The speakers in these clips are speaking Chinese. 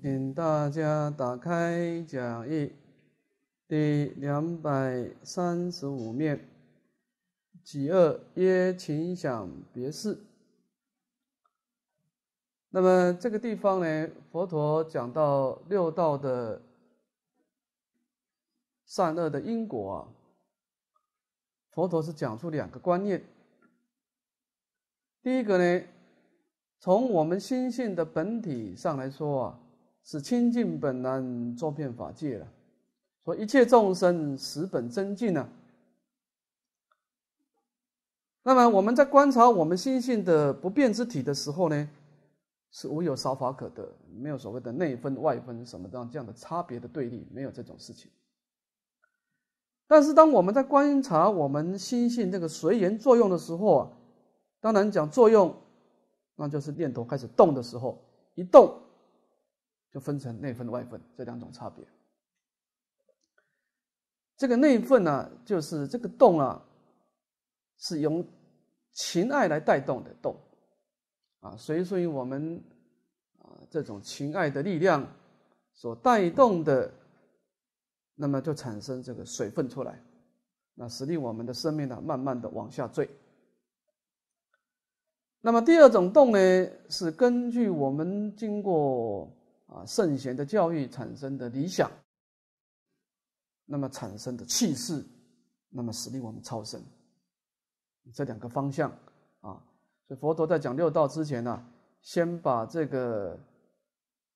请大家打开讲义，第两百三十五面，《己恶耶情想别事》。那么这个地方呢，佛陀讲到六道的善恶的因果啊，佛陀是讲出两个观念。第一个呢，从我们心性的本体上来说啊。是清净本然，作遍法界了。说一切众生十本真净呢。那么我们在观察我们心性的不变之体的时候呢，是无有少法可得，没有所谓的内分外分什么这样这样的差别的对立，没有这种事情。但是当我们在观察我们心性这个随缘作用的时候啊，当然讲作用，那就是念头开始动的时候，一动。就分成内分外分这两种差别。这个内分呢，就是这个洞啊，是用情爱来带动的洞，啊，所以我们啊这种情爱的力量所带动的，那么就产生这个水分出来，那使令我们的生命呢慢慢的往下坠。那么第二种洞呢，是根据我们经过。啊，圣贤的教育产生的理想，那么产生的气势，那么使令我们超生，这两个方向啊，所以佛陀在讲六道之前呢，先把这个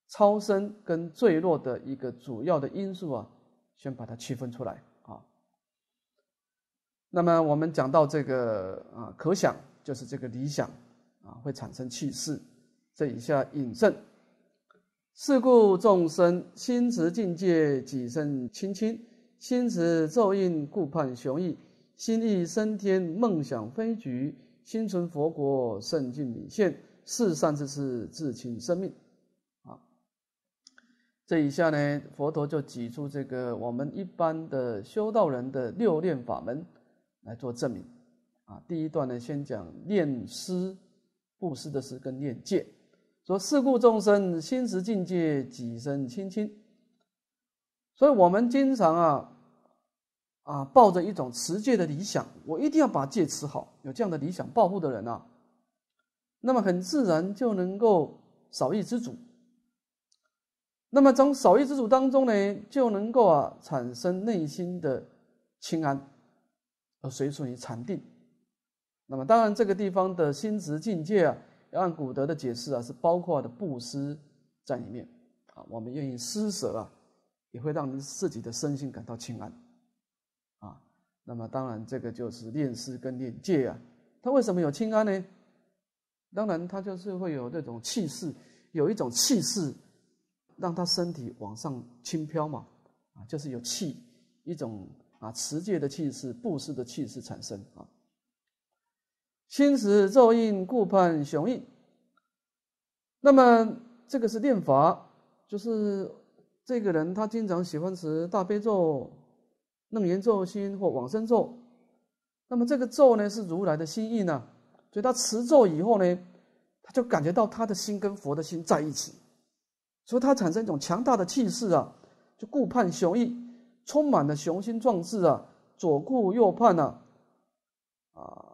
超生跟坠落的一个主要的因素啊，先把它区分出来啊。那么我们讲到这个啊，可想就是这个理想啊，会产生气势，这以下引证。是故众生心持境界，几身清清；心持咒印，顾盼雄意，心意升天，梦想飞举；心存佛国，圣境明现。世善之事，自亲生命。啊，这一下呢，佛陀就举出这个我们一般的修道人的六念法门来做证明。啊，第一段呢，先讲念思布施的施跟念戒。说世故众生心识境界几身清净，所以我们经常啊，啊抱着一种持戒的理想，我一定要把戒持好。有这样的理想抱负的人呢，那么很自然就能够少欲知足。那么从少欲知足当中呢，就能够啊产生内心的清安，而随处于禅定。那么当然这个地方的心识境界啊。按古德的解释啊，是包括的布施在里面，啊，我们愿意施舍啊，也会让自己的身心感到清安，啊，那么当然这个就是念施跟念戒啊，他为什么有清安呢？当然他就是会有那种气势，有一种气势，让他身体往上轻飘嘛，啊，就是有气，一种啊持戒的气势、布施的气势产生啊。心识咒印，顾盼雄毅。那么这个是念法，就是这个人他经常喜欢持大悲咒、楞严咒心或往生咒。那么这个咒呢，是如来的心意呢。所以他持咒以后呢，他就感觉到他的心跟佛的心在一起，所以他产生一种强大的气势啊，就顾盼雄意，充满了雄心壮志啊，左顾右盼啊，啊。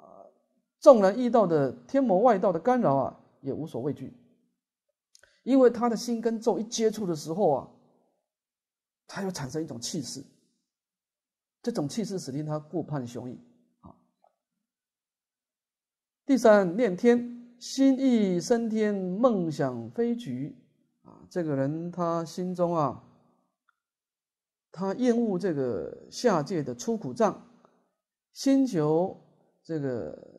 纵然遇到的天魔外道的干扰啊，也无所畏惧，因为他的心跟咒一接触的时候啊，他又产生一种气势，这种气势使令他顾盼雄毅啊。第三，念天心意升天，梦想飞举啊，这个人他心中啊，他厌恶这个下界的出苦障，心求这个。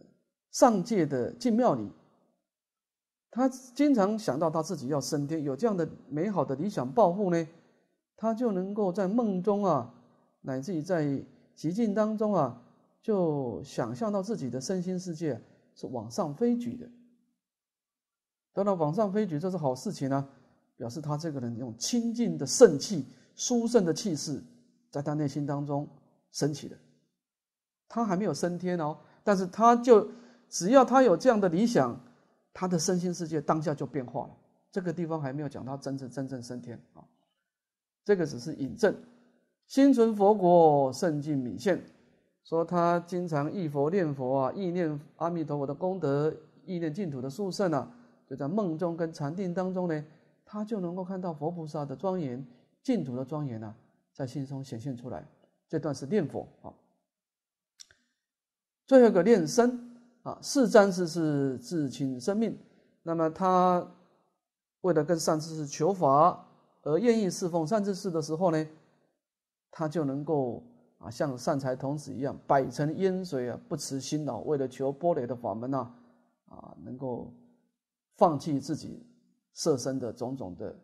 上界的进庙里，他经常想到他自己要升天，有这样的美好的理想抱负呢，他就能够在梦中啊，乃至于在极境当中啊，就想象到自己的身心世界是往上飞举的。当到往上飞举这是好事情啊，表示他这个人用清净的圣气、殊胜的气势，在他内心当中升起的。他还没有升天哦，但是他就。只要他有这样的理想，他的身心世界当下就变化了。这个地方还没有讲到真正真正升天啊，这个只是引证。心存佛国，圣境显现。说他经常忆佛念佛啊，忆念阿弥陀佛的功德，忆念净土的殊胜呢，就在梦中跟禅定当中呢，他就能够看到佛菩萨的庄严、净土的庄严呢，在心中显现出来。这段是念佛啊。最后一个念身。啊，四善是是自请生命，那么他为了跟善知识求法而愿意侍奉善知识的时候呢，他就能够啊，像善财童子一样，百成烟水啊，不辞辛劳，为了求波雷的法门呐，啊，能够放弃自己色身的种种的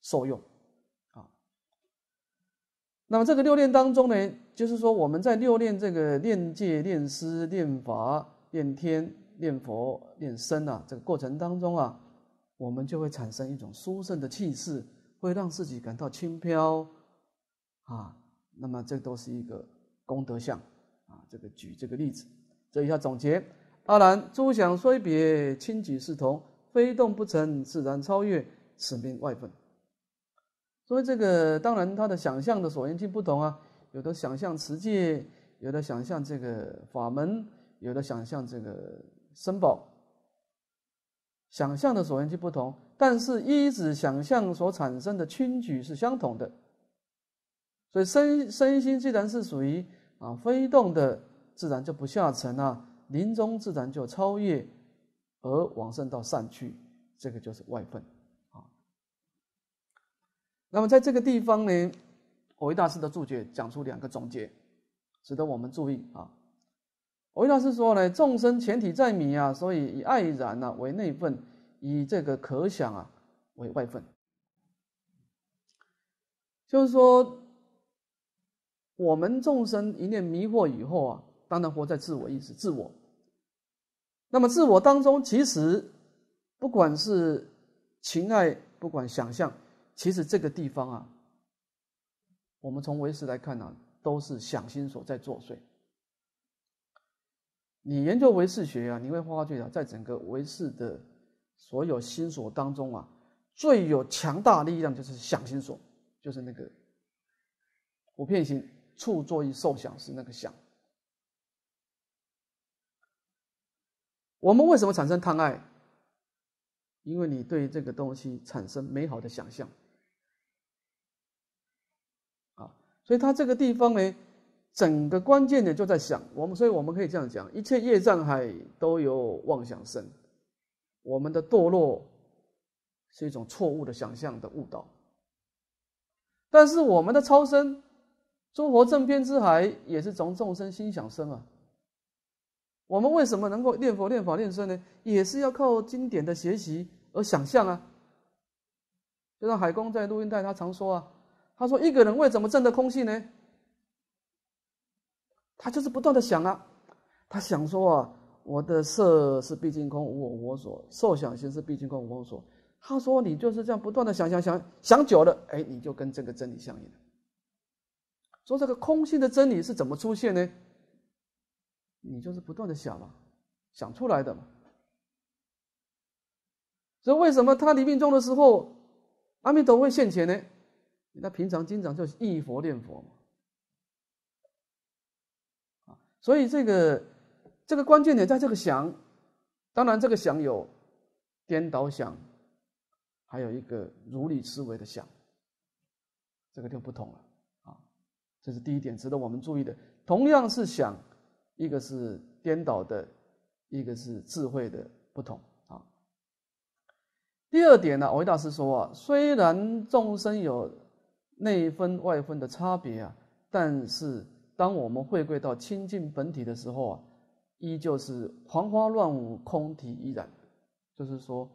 受用啊。那么这个六念当中呢，就是说我们在六念这个念戒、念思、念法。念天、念佛、念身啊，这个过程当中啊，我们就会产生一种殊胜的气势，会让自己感到轻飘，啊，那么这都是一个功德相啊。这个举这个例子，做一下总结。当然，诸想虽别，轻举是同，非动不成，自然超越此名外分。所以这个当然他的想象的所缘境不同啊，有的想象持戒，有的想象这个法门。有的想象这个身报，想象的所缘就不同，但是一直想象所产生的轻举是相同的。所以身身心既然是属于啊非动的，自然就不下沉啊，临终自然就超越而往生到善去，这个就是外分啊。那么在这个地方呢，火一大师的注解讲出两个总结，值得我们注意啊。维大师说呢，众生全体在迷啊，所以以爱染呢为内分，以这个可想啊为外分。就是说，我们众生一念迷惑以后啊，当然活在自我意识、自我。那么，自我当中，其实不管是情爱，不管想象，其实这个地方啊，我们从唯师来看呢，都是想心所在作祟。你研究唯识学啊，你会发觉啊，在整个唯识的所有心所当中啊，最有强大力量就是想心所，就是那个普遍心、处作意、受想是那个想。我们为什么产生贪爱？因为你对这个东西产生美好的想象啊，所以它这个地方呢。整个关键点就在想我们，所以我们可以这样讲：一切业障海都有妄想生，我们的堕落是一种错误的想象的误导。但是我们的超生诸佛正遍之海也是从众生心想生啊。我们为什么能够念佛、念法、念身呢？也是要靠经典的学习而想象啊。就像海公在录音带他常说啊，他说：“一个人为什么证得空性呢？”他就是不断的想啊，他想说啊，我的色是毕竟空，无我我所；受想行是毕竟空，无我所。他说你就是这样不断的想想想想久了，哎，你就跟这个真理相应了。说这个空性的真理是怎么出现呢？你就是不断的想嘛，想出来的嘛。所以为什么他离命终的时候，阿弥陀会现前呢？他平常经常就忆佛念佛嘛。所以这个这个关键点在这个想，当然这个想有颠倒想，还有一个如理思维的想，这个就不同了啊。这是第一点值得我们注意的。同样是想，一个是颠倒的，一个是智慧的不同啊。第二点呢，维大师说啊，虽然众生有内分外分的差别啊，但是。当我们回归到清净本体的时候啊，依旧是黄花乱舞，空体依然。就是说，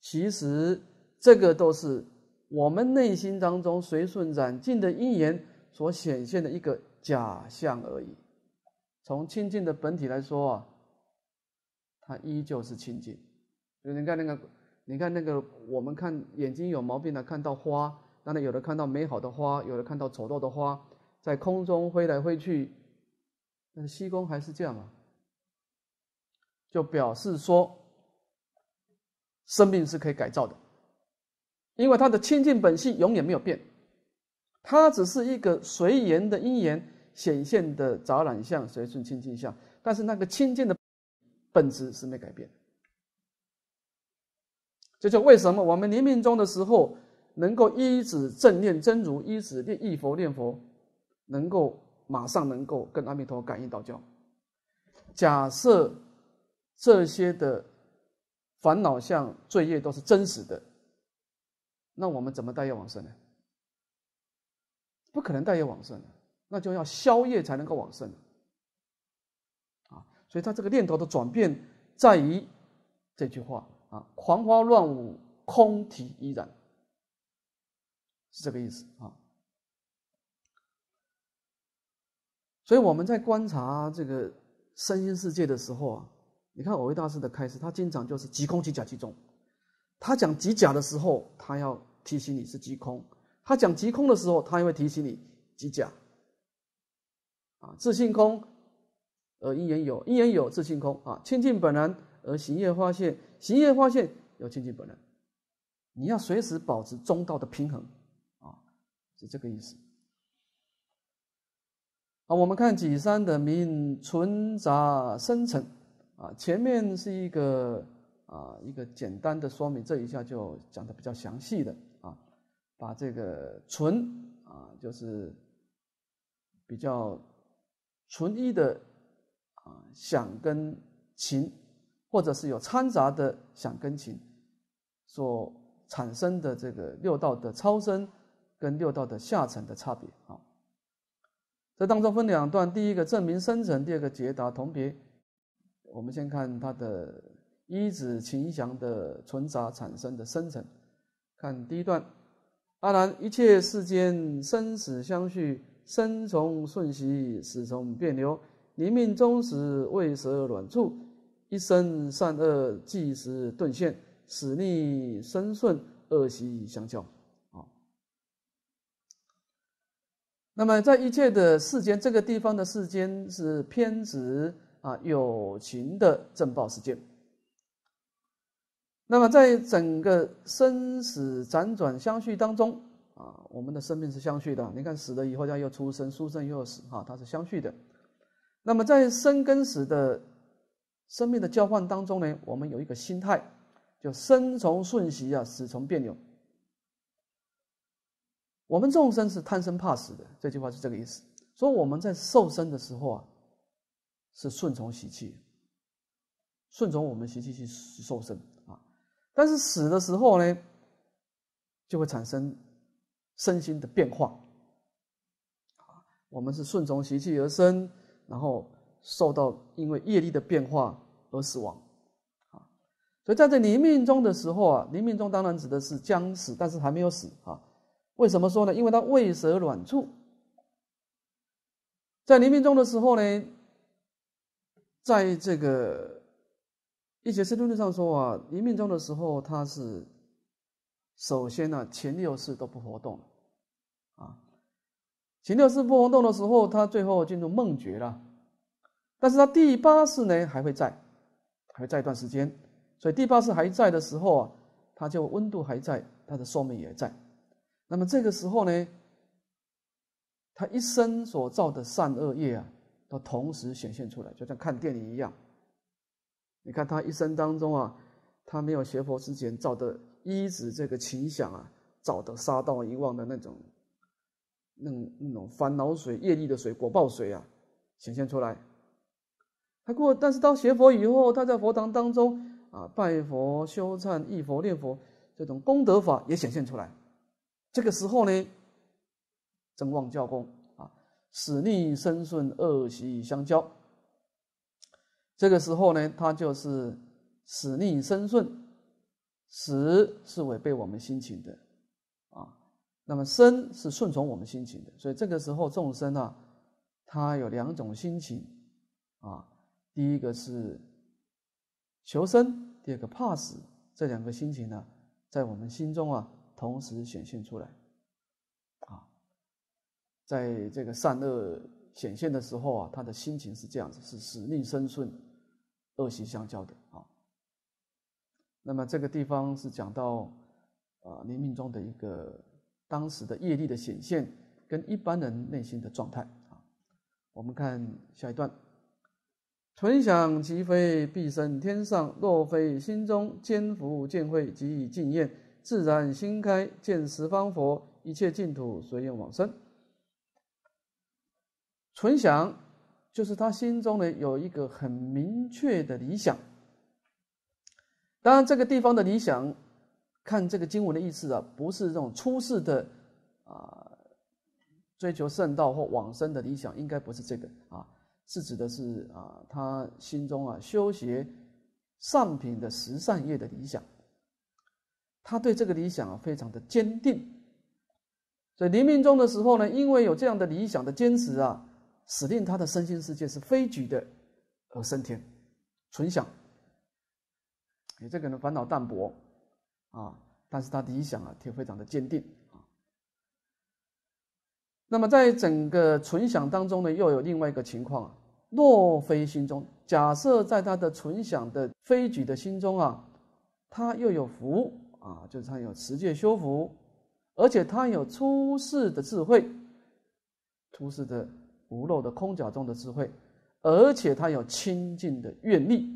其实这个都是我们内心当中随顺染净的因缘所显现的一个假象而已。从清净的本体来说啊，它依旧是清净。就你看那个，你看那个，我们看眼睛有毛病的，看到花，当然有的看到美好的花，有的看到丑陋的花。在空中挥来挥去，那是西宫还是这样嘛？就表示说，生命是可以改造的，因为它的清净本性永远没有变，它只是一个随缘的因缘显现的杂染相、随顺清净相，但是那个清净的本质是没改变。这就为什么我们临命终的时候能够依止正念真如，依止念一佛念佛。能够马上能够跟阿弥陀感应道交。假设这些的烦恼相、罪业都是真实的，那我们怎么带业往生呢？不可能带业往生，那就要消业才能够往生。啊，所以他这个念头的转变在于这句话啊：狂花乱舞，空体依然，是这个意思啊。所以我们在观察这个身心世界的时候啊，你看偶维大师的开示，他经常就是即空即假即中。他讲即假的时候，他要提醒你是即空；他讲即空的时候，他也会提醒你即假。啊，自性空而因缘有，因缘有自性空啊，清净本然而行业发现，行业发现有清净本然。你要随时保持中道的平衡啊，是这个意思。好，我们看《己山的名存杂生成啊，前面是一个啊一个简单的说明，这一下就讲的比较详细的啊，把这个存啊就是比较纯一的啊想跟情，或者是有掺杂的想跟情所产生的这个六道的超生跟六道的下沉的差别啊。这当中分两段，第一个证明生辰，第二个解答同别。我们先看它的一子情祥的存杂产生的生辰。看第一段：阿难，一切世间生死相续，生从瞬息，死从变流。临命终时，未舍软处，一生善恶即时顿现，死逆生顺，恶习相交。那么，在一切的世间，这个地方的世间是偏执啊、友情的正报世间。那么，在整个生死辗转相续当中啊，我们的生命是相续的。你看，死了以后要又出生，出生又死，哈，它是相续的。那么，在生跟死的生命的交换当中呢，我们有一个心态，叫生从顺习啊，死从别扭。我们众生是贪生怕死的，这句话是这个意思。所以我们在受生的时候啊，是顺从习气，顺从我们习气去受生啊。但是死的时候呢，就会产生身心的变化。啊，我们是顺从习气而生，然后受到因为业力的变化而死亡。啊，所以在这临命中的时候啊，临命中当然指的是将死，但是还没有死啊。为什么说呢？因为他胃蛇软处，在临命中的时候呢，在这个一些生论上说啊，临命中的时候，他是首先呢前六世都不活动了啊，前六世不活动的时候，他最后进入梦觉了，但是他第八世呢还会在，还会在一段时间，所以第八世还在的时候啊，它就温度还在，它的寿命也在。那么这个时候呢，他一生所造的善恶业啊，都同时显现出来，就像看电影一样。你看他一生当中啊，他没有学佛之前造的一子这个情想啊，造的杀盗淫妄的那种、那那种烦恼水、业力的水、果报水啊，显现出来。他过，但是到学佛以后，他在佛堂当中啊，拜佛、修禅、忆佛、念佛，这种功德法也显现出来。这个时候呢，正望教功啊，死逆生顺，恶习相交。这个时候呢，他就是死逆生顺，死是违背我们心情的啊，那么生是顺从我们心情的。所以这个时候众生啊，他有两种心情啊，第一个是求生，第二个怕死。这两个心情呢，在我们心中啊。同时显现出来，啊，在这个善恶显现的时候啊，他的心情是这样子，是使命生顺，恶习相交的啊。那么这个地方是讲到啊，你命中的一个当时的业力的显现，跟一般人内心的状态啊。我们看下一段，纯想其非，必生天上；若非心中兼福见慧，即以静念。自然心开见十方佛，一切净土随愿往生。纯想就是他心中呢有一个很明确的理想。当然这个地方的理想，看这个经文的意思啊，不是这种出世的啊追求圣道或往生的理想，应该不是这个啊，是指的是啊他心中啊修学上品的十善业的理想。他对这个理想啊非常的坚定，所以临命终的时候呢，因为有这样的理想的坚持啊，使令他的身心世界是非举的，而升天，纯想，你这个人烦恼淡薄啊，但是他理想啊却非常的坚定啊。那么在整个存想当中呢，又有另外一个情况啊，若非心中假设在他的存想的非举的心中啊，他又有福。啊，就是他有持戒修福，而且他有出世的智慧，出世的无漏的空假中的智慧，而且他有清净的愿力。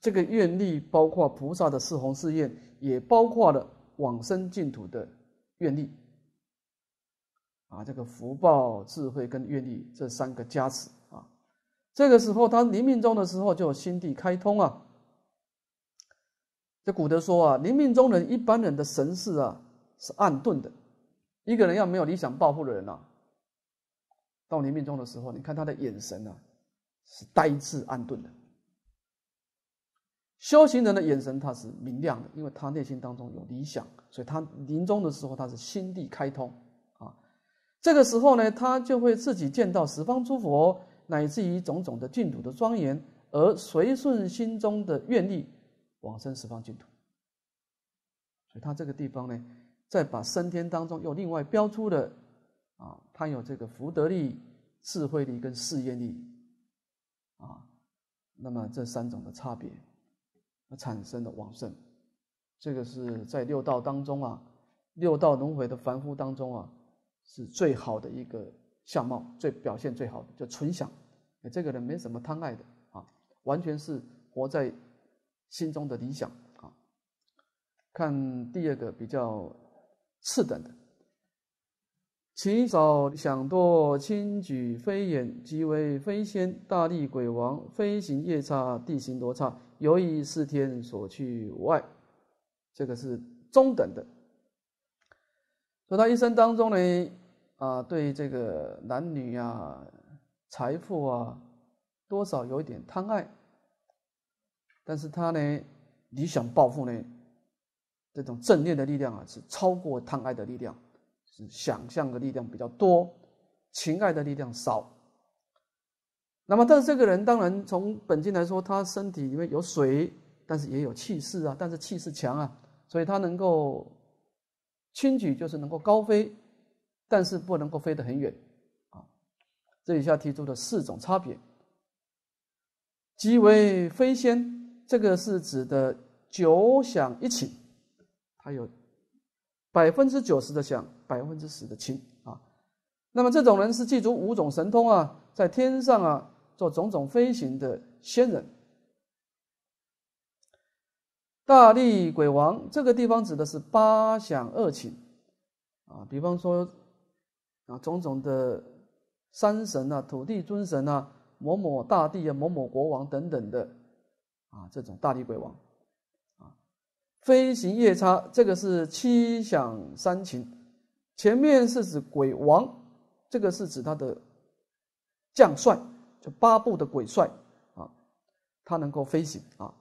这个愿力包括菩萨的四弘誓愿，也包括了往生净土的愿力。啊，这个福报、智慧跟愿力这三个加持啊，这个时候他临命终的时候就心地开通啊。这古德说啊，临命中人一般人的神识啊是暗钝的。一个人要没有理想抱负的人呢，到临命终的时候，你看他的眼神啊是呆滞暗钝的。修行人的眼神他是明亮的，因为他内心当中有理想，所以他临终的时候他是心地开通啊。这个时候呢，他就会自己见到十方诸佛，乃至于种种的净土的庄严，而随顺心中的愿力。往生十方净土，所以他这个地方呢，再把升天当中又另外标出了啊，他有这个福德力、智慧力跟事业力啊，那么这三种的差别而产生的往生，这个是在六道当中啊，六道轮回的凡夫当中啊，是最好的一个相貌，最表现最好的叫纯享，这个人没什么贪爱的啊，完全是活在。心中的理想啊，看第二个比较次等的，起早想多轻举飞眼即为飞仙大力鬼王飞行夜叉地形罗刹由于四天所去无碍。这个是中等的。所以他一生当中呢，啊，对这个男女啊、财富啊，多少有一点贪爱。但是他呢，理想抱负呢，这种正念的力量啊，是超过贪爱的力量，是想象的力量比较多，情爱的力量少。那么，但是这个人当然从本经来说，他身体里面有水，但是也有气势啊，但是气势强啊，所以他能够轻举，就是能够高飞，但是不能够飞得很远啊。这以下提出的四种差别，即为飞仙。这个是指的九响一轻，它有百分之九十的响，百分之十的轻啊。那么这种人是具足五种神通啊，在天上啊做种种飞行的仙人。大力鬼王这个地方指的是八响二轻啊，比方说啊种种的山神啊、土地尊神啊、某某大地啊、某某国王等等的。啊，这种大地鬼王，啊，飞行夜叉，这个是七响三擒，前面是指鬼王，这个是指他的将帅，就八部的鬼帅，啊，他能够飞行，啊，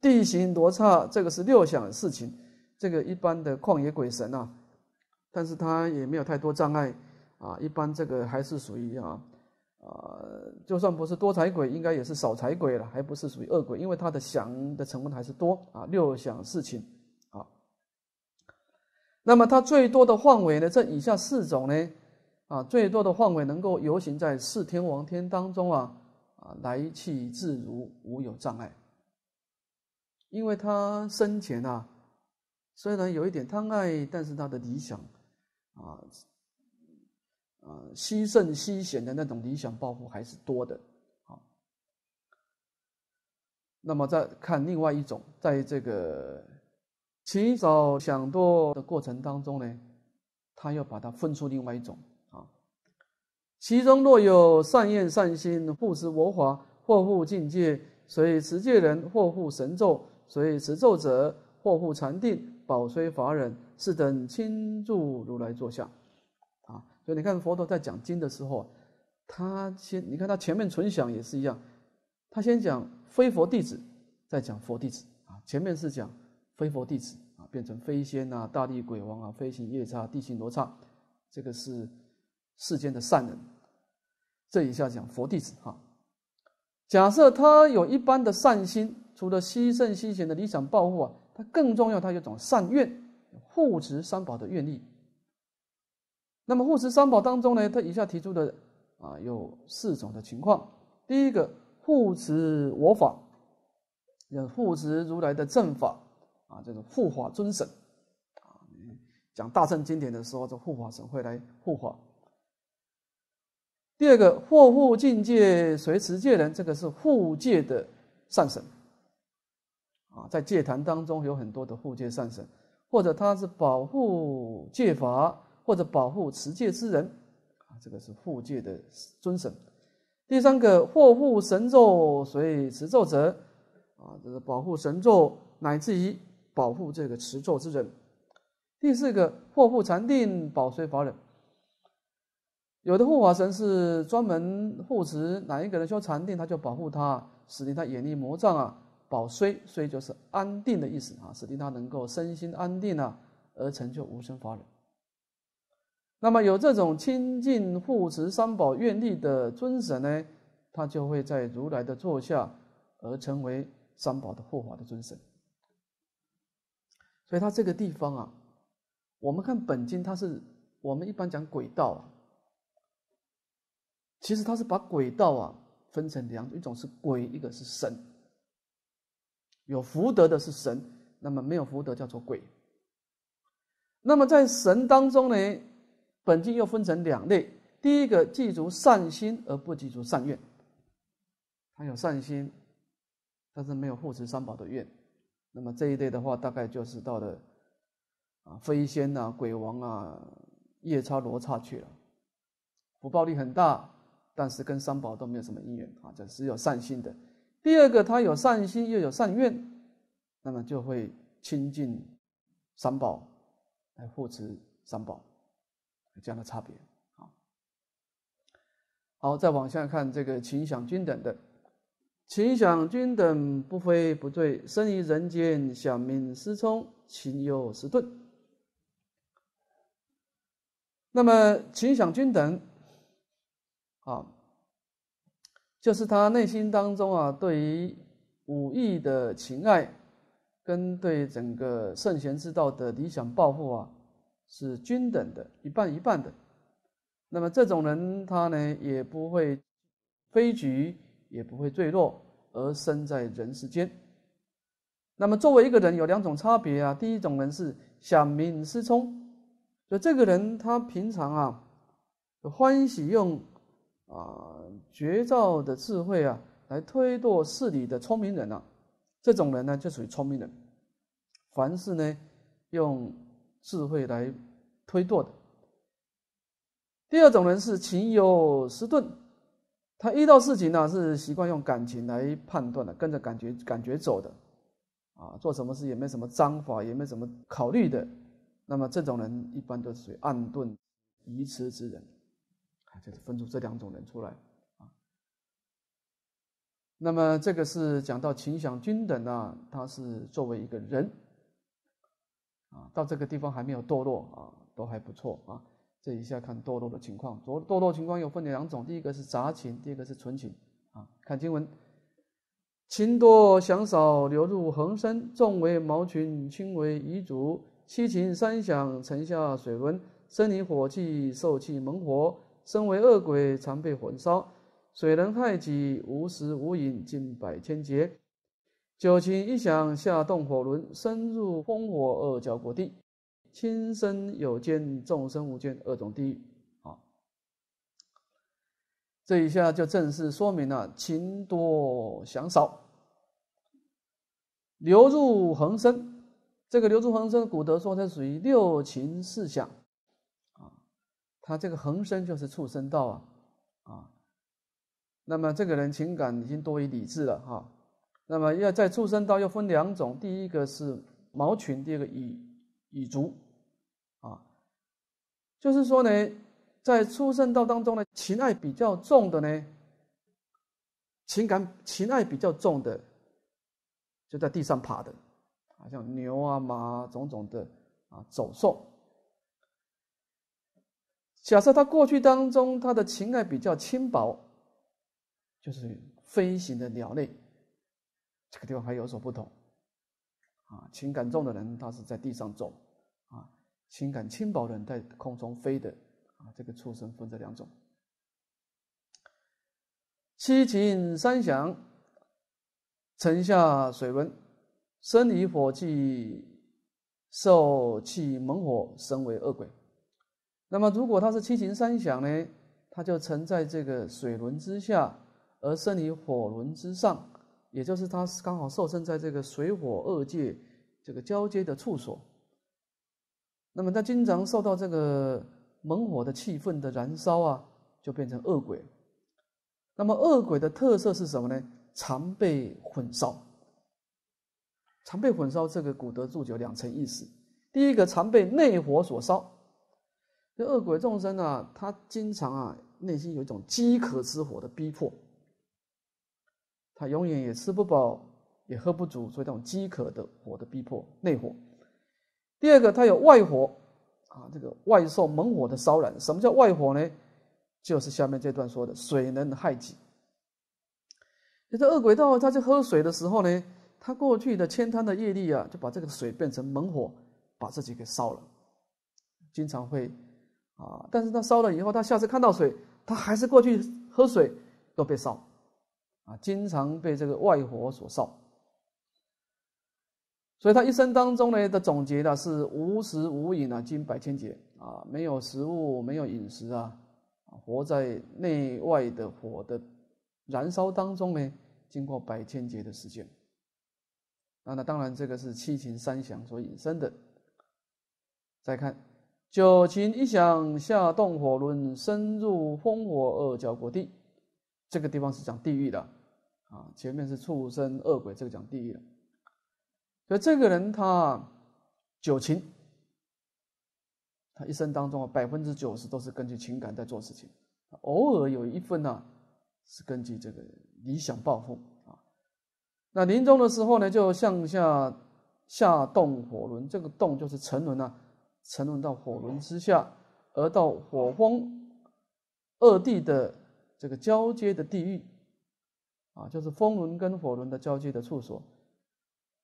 地形罗刹，这个是六响四擒，这个一般的旷野鬼神呐，但是他也没有太多障碍，啊，一般这个还是属于啊。啊，就算不是多财鬼，应该也是少财鬼了，还不是属于恶鬼，因为他的想的成分还是多啊，六想事情啊。那么他最多的范围呢，这以下四种呢啊，最多的范围能够游行在四天王天当中啊啊，来去自如，无有障碍。因为他生前啊，虽然有一点贪爱，但是他的理想啊。啊，惜圣惜贤的那种理想抱负还是多的，好。那么再看另外一种，在这个起早想多的过程当中呢，他又把它分出另外一种啊。其中若有善愿善心，护持我法，或护境界，所以持戒人；或护神咒，所以持咒者；或护禅定，保虽法人，是等亲著如来座下。所以你看，佛陀在讲经的时候，他先你看他前面存想也是一样，他先讲非佛弟子，再讲佛弟子啊。前面是讲非佛弟子啊，变成飞仙啊、大地鬼王啊、飞行夜叉、地行罗刹，这个是世间的善人。这一下讲佛弟子哈，假设他有一般的善心，除了惜圣惜贤的理想抱负啊，他更重要，他有种善愿护持三宝的愿力。那么护持三宝当中呢，他以下提出的啊有四种的情况。第一个护持我法，要护持如来的正法啊，这种护法尊神啊，讲大乘经典的时候，这护法神会来护法。第二个护护境界随持界人，这个是护戒的善神啊，在戒坛当中有很多的护戒善神，或者他是保护戒法。或者保护持戒之人，啊，这个是护戒的尊神。第三个，护护神咒随持咒者，啊，这个保护神咒，乃至于保护这个持咒之人。第四个，护护禅定保随法忍，有的护法神是专门护持哪一个人修禅定，他就保护他，使令他远离魔障啊，保虽，虽就是安定的意思啊，使令他能够身心安定啊，而成就无生法忍。那么有这种亲近护持三宝愿力的尊神呢，他就会在如来的座下而成为三宝的护法的尊神。所以他这个地方啊，我们看本经，他是我们一般讲轨道啊，其实他是把轨道啊分成两，一种是鬼，一个是神。有福德的是神，那么没有福德叫做鬼。那么在神当中呢？本经又分成两类，第一个记住善心而不记住善愿，他有善心，但是没有护持三宝的愿，那么这一类的话，大概就是到了啊飞仙呐、鬼王啊、夜叉罗刹去了，福报力很大，但是跟三宝都没有什么因缘啊，这是有善心的。第二个，他有善心又有善愿，那么就会亲近三宝来护持三宝。这样的差别，好，好，再往下看这个秦响君等的，秦响君等不非不罪，生于人间，想命思聪，情忧思钝。那么秦响君等，啊，就是他内心当中啊，对于武艺的情爱，跟对整个圣贤之道的理想抱负啊。是均等的，一半一半的。那么这种人他呢也不会飞举，也不会坠落，而生在人世间。那么作为一个人有两种差别啊，第一种人是想明思聪，就这个人他平常啊欢喜用啊绝招的智慧啊来推堕世里的聪明人啊，这种人呢就属于聪明人。凡是呢用。智慧来推断的。第二种人是情有失钝，他遇到事情呢是习惯用感情来判断的，跟着感觉感觉走的，啊，做什么事也没什么章法，也没什么考虑的。那么这种人一般都属于暗遁、疑痴之人，啊，就是分出这两种人出来啊。那么这个是讲到情想均等呢，他是作为一个人。啊，到这个地方还没有堕落啊，都还不错啊。这一下看堕落的情况，堕堕落情况又分两种，第一个是杂情，第二个是纯情啊。看经文，情多想少，流入恒生；重为毛群，轻为遗族。七情三想，沉下水温，生离火气，受气猛火；身为恶鬼，常被火烧；水能害己，无食无饮，近百千劫。九情一响，下动火轮，深入烽火二角国地，亲身有见众生无见二种地狱啊！这一下就正式说明了情多想少，流入恒生。这个流入恒生，古德说它属于六情四想啊。它这个恒生就是畜生道啊啊。那么这个人情感已经多于理智了哈。那么要在畜生道又分两种，第一个是毛群，第二个蚁蚁族，啊，就是说呢，在畜生道当中呢，情爱比较重的呢，情感情爱比较重的，就在地上爬的，啊，像牛啊、马啊种种的，啊，走兽。假设他过去当中他的情爱比较轻薄，就是飞行的鸟类。这个地方还有所不同，啊，情感重的人他是在地上走，啊，情感轻薄的人在空中飞的，啊，这个畜生分这两种。七情三想，沉下水轮，生离火气，受气猛火，身为恶鬼。那么，如果他是七情三想呢，他就沉在这个水轮之下，而生于火轮之上。也就是他刚好受生在这个水火二界这个交接的处所，那么他经常受到这个猛火的气氛的燃烧啊，就变成恶鬼。那么恶鬼的特色是什么呢？常被焚烧，常被焚烧这个“古德铸酒”两层意思：第一个，常被内火所烧；这恶鬼众生啊，他经常啊内心有一种饥渴之火的逼迫。他永远也吃不饱，也喝不足，所以这种饥渴的火的逼迫，内火。第二个，他有外火啊，这个外受猛火的烧染。什么叫外火呢？就是下面这段说的：水能害己。这恶鬼道，他去喝水的时候呢，他过去的千滩的业力啊，就把这个水变成猛火，把自己给烧了。经常会啊，但是他烧了以后，他下次看到水，他还是过去喝水，都被烧。啊，经常被这个外火所烧，所以他一生当中呢的总结呢是无食无饮啊，经百千劫啊，没有食物，没有饮食啊，活在内外的火的燃烧当中呢，经过百千劫的时间。那那当然这个是七情三想所引申的。再看九情一想下动火轮，深入烽火二焦国地。这个地方是讲地狱的，啊，前面是畜生、恶鬼，这个讲地狱的。所以这个人他九情，他一生当中啊，百分之九十都是根据情感在做事情，偶尔有一份呢是根据这个理想抱负啊。那临终的时候呢，就向下下动火轮，这个动就是沉沦啊，沉沦到火轮之下，而到火风二地的。这个交接的地域，啊，就是风轮跟火轮的交接的处所。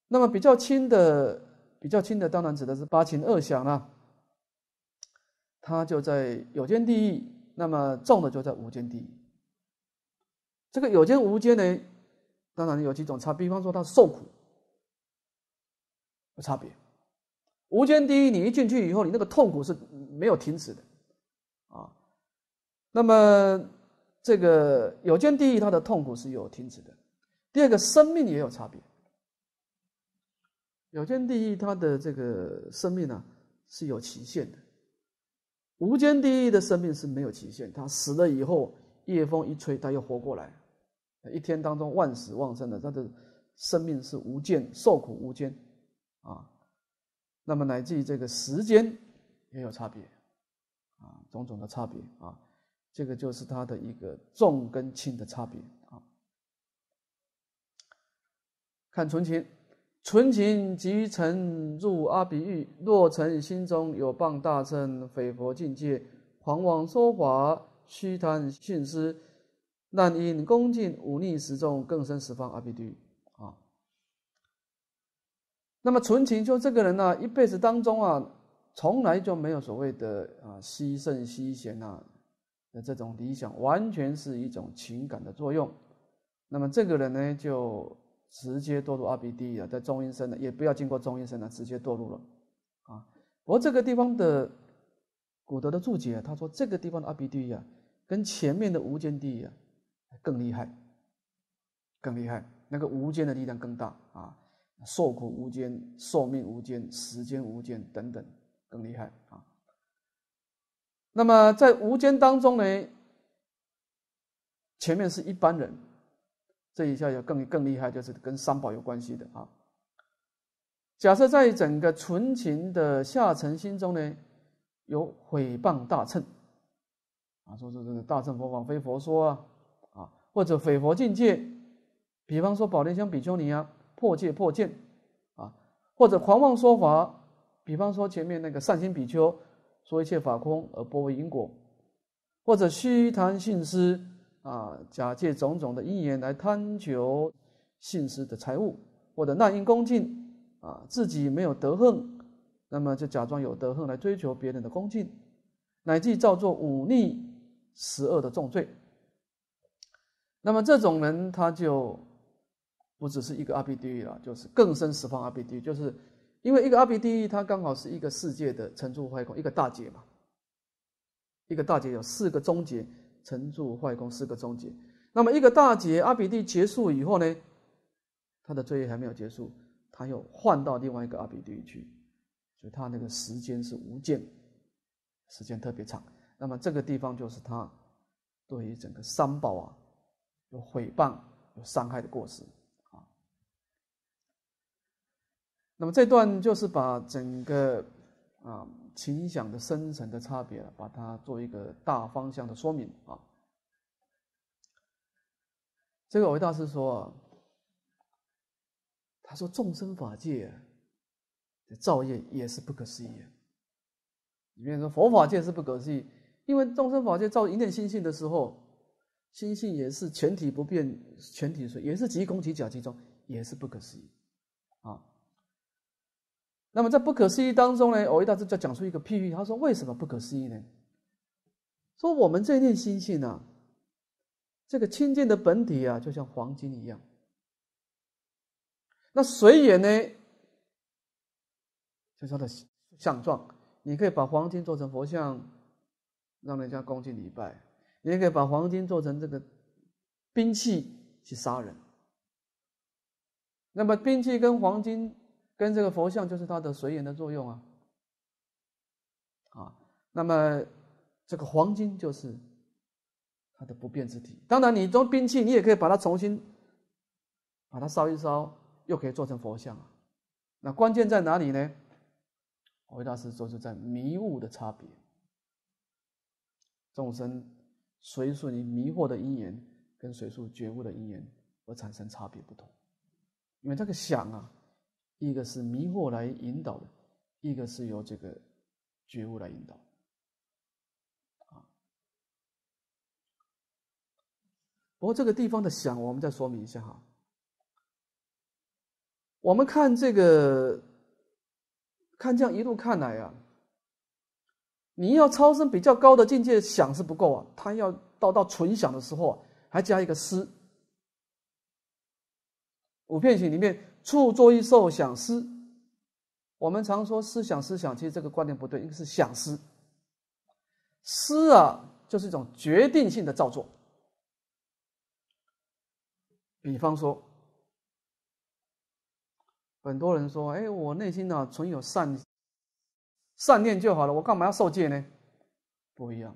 那么比较轻的，比较轻的，当然指的是八情二想啊。它就在有间地狱，那么重的就在无间地狱。这个有间无间呢，当然有几种差，比方说它受苦有差别。无间地狱，你一进去以后，你那个痛苦是没有停止的，啊，那么。这个有间地狱，它的痛苦是有停止的；第二个，生命也有差别。有间地狱，它的这个生命呢是有期限的；无间地狱的生命是没有期限，它死了以后，夜风一吹，它又活过来。一天当中，万死万生的，它的生命是无间，受苦无间啊。那么，乃至于这个时间也有差别啊，种种的差别啊。这个就是他的一个重跟轻的差别啊。看纯情，纯情即成入阿鼻狱。若成心中有谤大乘诽佛境界，狂妄说法，虚贪信施，滥淫恭敬，忤逆十众，更生十方阿鼻地狱啊。那么纯情就这个人呢，一辈子当中啊，从来就没有所谓的啊惜圣惜贤啊。的这种理想完全是一种情感的作用，那么这个人呢，就直接堕入二地狱了，在中阴身的，也不要经过中阴身呢，直接堕入了，啊。不过这个地方的古德的注解，他说这个地方的二地狱啊，跟前面的无间地狱啊更厉害，更厉害，那个无间的力量更大啊，受苦无间，寿命无间，时间无间等等，更厉害。那么在无间当中呢，前面是一般人，这一下又更更厉害，就是跟三宝有关系的啊。假设在整个纯情的下层心中呢，有毁谤大乘，啊，说说这个大乘佛法非佛说啊，啊，或者毁佛境界，比方说宝莲香比丘尼啊破戒破戒，啊，或者狂妄说法，比方说前面那个善心比丘。说一切法空而不为因果，或者虚谈信施啊，假借种种的因缘来贪求信施的财物，或者那因恭敬啊，自己没有德恨，那么就假装有德恨来追求别人的恭敬，乃至造作忤逆十恶的重罪。那么这种人他就不只是一个阿鼻地狱了，就是更深十方阿鼻地狱，就是。因为一个阿比狱，它刚好是一个世界的成住坏空一个大劫嘛。一个大劫有四个终结，成住坏空四个终结。那么一个大劫阿比地结束以后呢，他的罪业还没有结束，他又换到另外一个阿比狱去，所以他那个时间是无间，时间特别长。那么这个地方就是他对于整个三宝啊有毁谤、有伤害的过失。那么这段就是把整个啊情想的深层的差别把它做一个大方向的说明啊。这个维大师说，他说众生法界的造业也是不可思议。里面说佛法界是不可思议，因为众生法界造一念心性的时候，心性也是全体不变，全体是，也是即空即假即中，也是不可思议啊。那么在不可思议当中呢，我一大师就讲出一个譬喻，他说为什么不可思议呢？说我们这念心性呢，这个清净的本体啊，就像黄金一样。那水也呢，就叫的相状。你可以把黄金做成佛像，让人家恭敬礼拜；，也可以把黄金做成这个兵器去杀人。那么兵器跟黄金。跟这个佛像就是它的随缘的作用啊，啊，那么这个黄金就是它的不变之体。当然，你装兵器，你也可以把它重新把它烧一烧，又可以做成佛像啊。那关键在哪里呢？维大师说就在迷雾的差别，众生随顺你迷惑的因缘，跟随顺觉悟的因缘而产生差别不同，因为这个想啊。一个是迷惑来引导的，一个是由这个觉悟来引导。啊，不过这个地方的想，我们再说明一下哈。我们看这个，看这样一路看来呀，你要超生比较高的境界，想是不够啊。他要到到纯想的时候啊，还加一个思。五片形里面。处作一受想思，我们常说思想思想，其实这个观念不对，应该是想思。思啊，就是一种决定性的造作。比方说，很多人说：“哎，我内心呢存有善善念就好了，我干嘛要受戒呢？”不一样，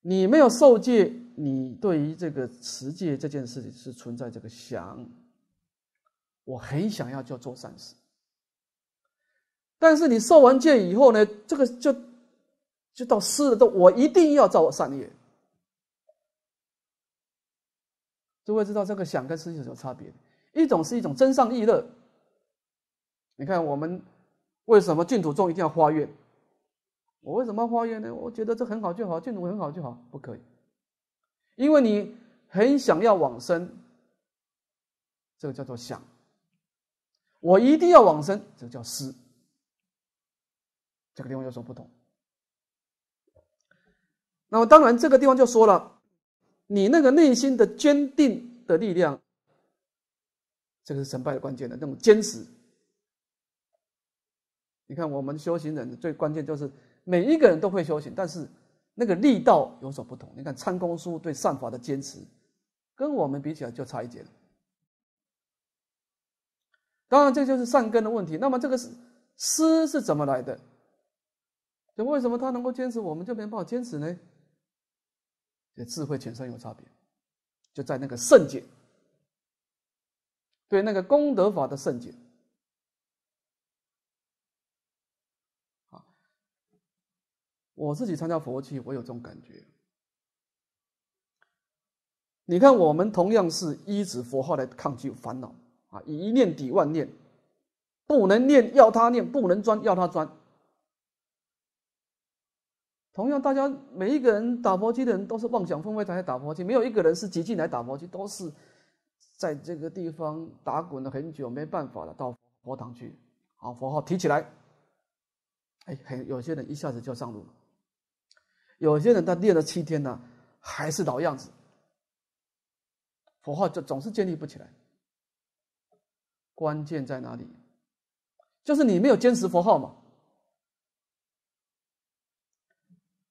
你没有受戒，你对于这个持戒这件事情是存在这个想。我很想要就做善事，但是你受完戒以后呢，这个就就到失了，都我一定要造善业。诸位知道这个想跟思有什么差别？一种是一种真上意乐。你看我们为什么净土中一定要发愿？我为什么发愿呢？我觉得这很好就好，净土很好就好，不可以，因为你很想要往生，这个叫做想。我一定要往生，这叫师。这个地方有所不同。那么当然，这个地方就说了，你那个内心的坚定的力量，这个是成败的关键的。那种坚持，你看我们修行人最关键就是每一个人都会修行，但是那个力道有所不同。你看参公书对善法的坚持，跟我们比起来就差一截了。当然，这就是善根的问题。那么，这个是思是怎么来的？那为什么他能够坚持？我们这边不好坚持呢？这智慧浅深有差别，就在那个圣解，对那个功德法的圣解。好，我自己参加佛七，我有这种感觉。你看，我们同样是一止佛号来抗拒烦恼。啊，以一念抵万念，不能念要他念，不能钻要他钻。同样，大家每一个人打佛七的人都是妄想封为才来打佛七，没有一个人是急进来打佛七，都是在这个地方打滚了很久，没办法了，到佛堂去，好佛号提起来，哎，很有些人一下子就上路了，有些人他练了七天呢，还是老样子，佛号就总是建立不起来。关键在哪里？就是你没有坚持佛号嘛。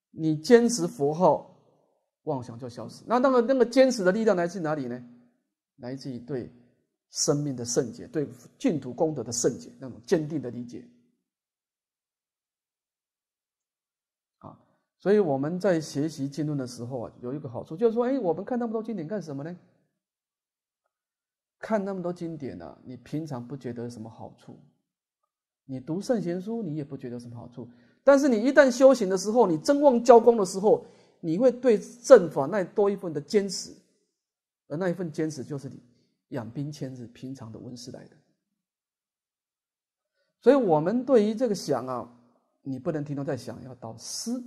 你坚持佛号，妄想就消失。那那个那个坚持的力量来自哪里呢？来自于对生命的圣洁，对净土功德的圣洁那种坚定的理解。啊，所以我们在学习经论的时候啊，有一个好处，就是说，哎，我们看那么多经典干什么呢？看那么多经典呢，你平常不觉得什么好处？你读圣贤书，你也不觉得什么好处。但是你一旦修行的时候，你真望交光的时候，你会对正法那多一份的坚持，而那一份坚持就是你养兵千日，平常的温室来的。所以，我们对于这个想啊，你不能停留在想要到思，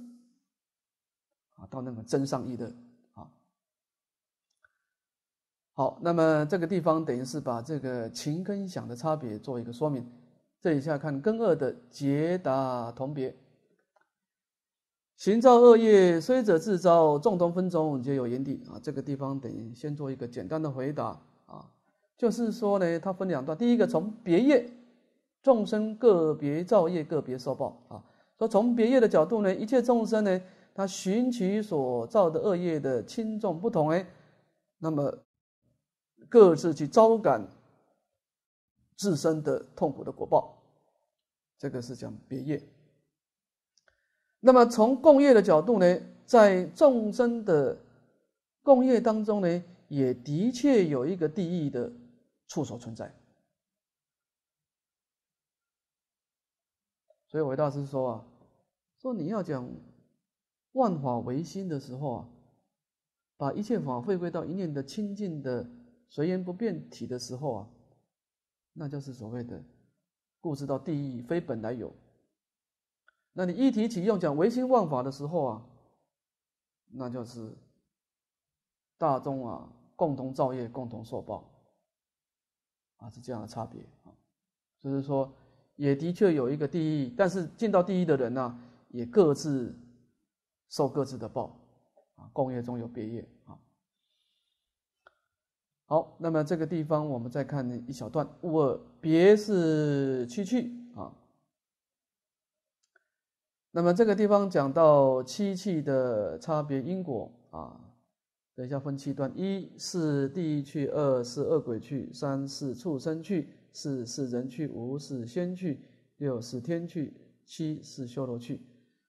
啊，到那个真上义的。好，那么这个地方等于是把这个情跟想的差别做一个说明。这一下看根二的结达同别，行造恶业虽者自造，众同分中皆有因地啊。这个地方等于先做一个简单的回答啊，就是说呢，它分两段。第一个从别业，众生个别造业，个别受报啊。说从别业的角度呢，一切众生呢，他寻其所造的恶业的轻重不同哎，那么。各自去招感自身的痛苦的果报，这个是讲别业。那么从共业的角度呢，在众生的共业当中呢，也的确有一个地狱的触所存在。所以韦大师说啊，说你要讲万法唯心的时候啊，把一切法回归到一念的清净的。随缘不变体的时候啊，那就是所谓的固执到第一非本来有。那你一提起用讲唯心忘法的时候啊，那就是大众啊共同造业共同受报啊，是这样的差别啊。就是说也的确有一个第一，但是进到第一的人呢，也各自受各自的报啊，共业中有别业啊。好，那么这个地方我们再看一小段。我别是七趣啊。那么这个地方讲到七气的差别因果啊。等一下分七段：一是地狱去，二是恶鬼去，三是畜生去，四是人去，五是仙去，六是天去，七是修罗去。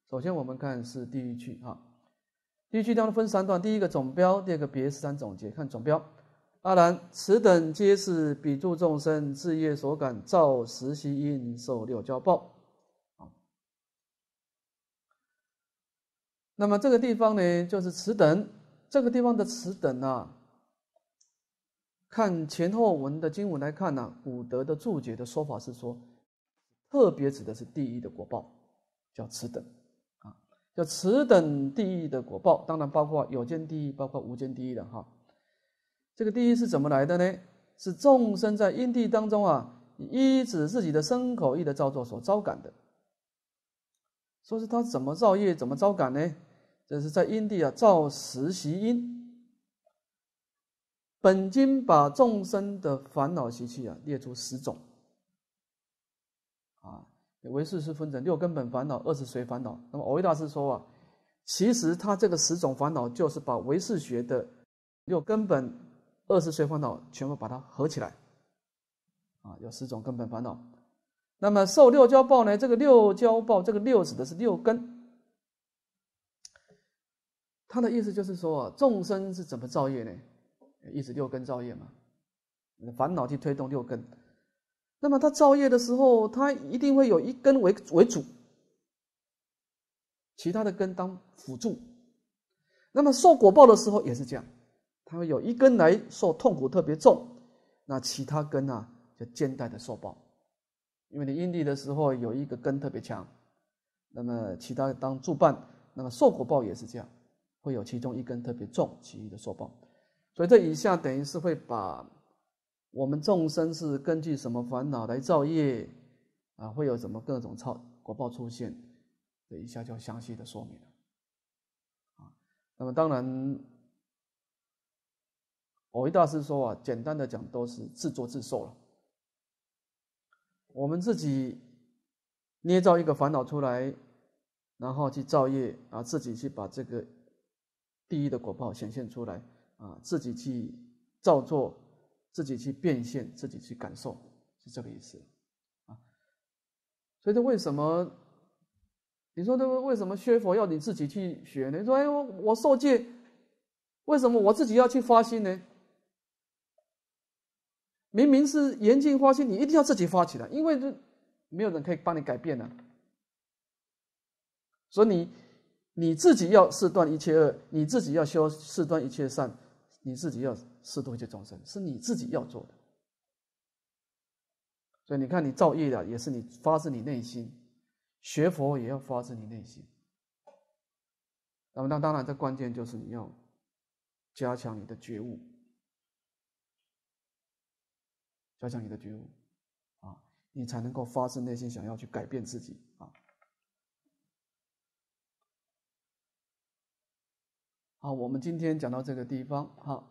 首先我们看是地狱去啊。地狱去当中分三段：第一个总标，第二个别是三总结。看总标。阿难，此等皆是彼诸众生自业所感，造十习因受六交报。啊，那么这个地方呢，就是此等，这个地方的此等啊，看前后文的经文来看呢，古德的注解的说法是说，特别指的是地狱的果报，叫此等，啊，叫此等地狱的果报，当然包括有间地狱，包括无间地狱的哈。这个第一是怎么来的呢？是众生在因地当中啊，依止自己的身口意的造作所招感的。说是他怎么造业，怎么招感呢？这是在因地啊造时习因。本经把众生的烦恼习气啊列出十种啊，唯识是分成六根本烦恼、二十随烦恼。那么，欧益大师说啊，其实他这个十种烦恼就是把唯识学的六根本。二十岁烦恼全部把它合起来，啊，有十种根本烦恼。那么受六交报呢？这个六交报，这个六指的是六根。他的意思就是说，众生是怎么造业呢？意思六根造业嘛，烦恼去推动六根。那么他造业的时候，他一定会有一根为为主，其他的根当辅助。那么受果报的时候也是这样。它会有一根来受痛苦特别重，那其他根啊就肩带的受报，因为你阴历的时候有一个根特别强，那么其他当助伴，那么受果报也是这样，会有其中一根特别重，其余的受报，所以这以下等于是会把我们众生是根据什么烦恼来造业啊，会有什么各种超果报出现，这一下就详细的说明了啊，那么当然。某一大师说啊，简单的讲都是自作自受了。我们自己捏造一个烦恼出来，然后去造业啊，自己去把这个地狱的果报显现出来啊，自己去造作，自己去变现，自己去感受，是这个意思啊。所以，他为什么？你说他为什么学佛要你自己去学呢？你说，哎，我我受戒，为什么我自己要去发心呢？明明是严禁发心，你一定要自己发起的，因为这没有人可以帮你改变的。所以你你自己要誓断一切恶，你自己要修誓断一切善，你自己要誓度一切众生，是你自己要做的。所以你看，你造业的也是你发自你内心，学佛也要发自你内心。那么，那当然，这关键就是你要加强你的觉悟。要讲你的觉悟，啊，你才能够发自内心想要去改变自己啊。好，我们今天讲到这个地方，哈。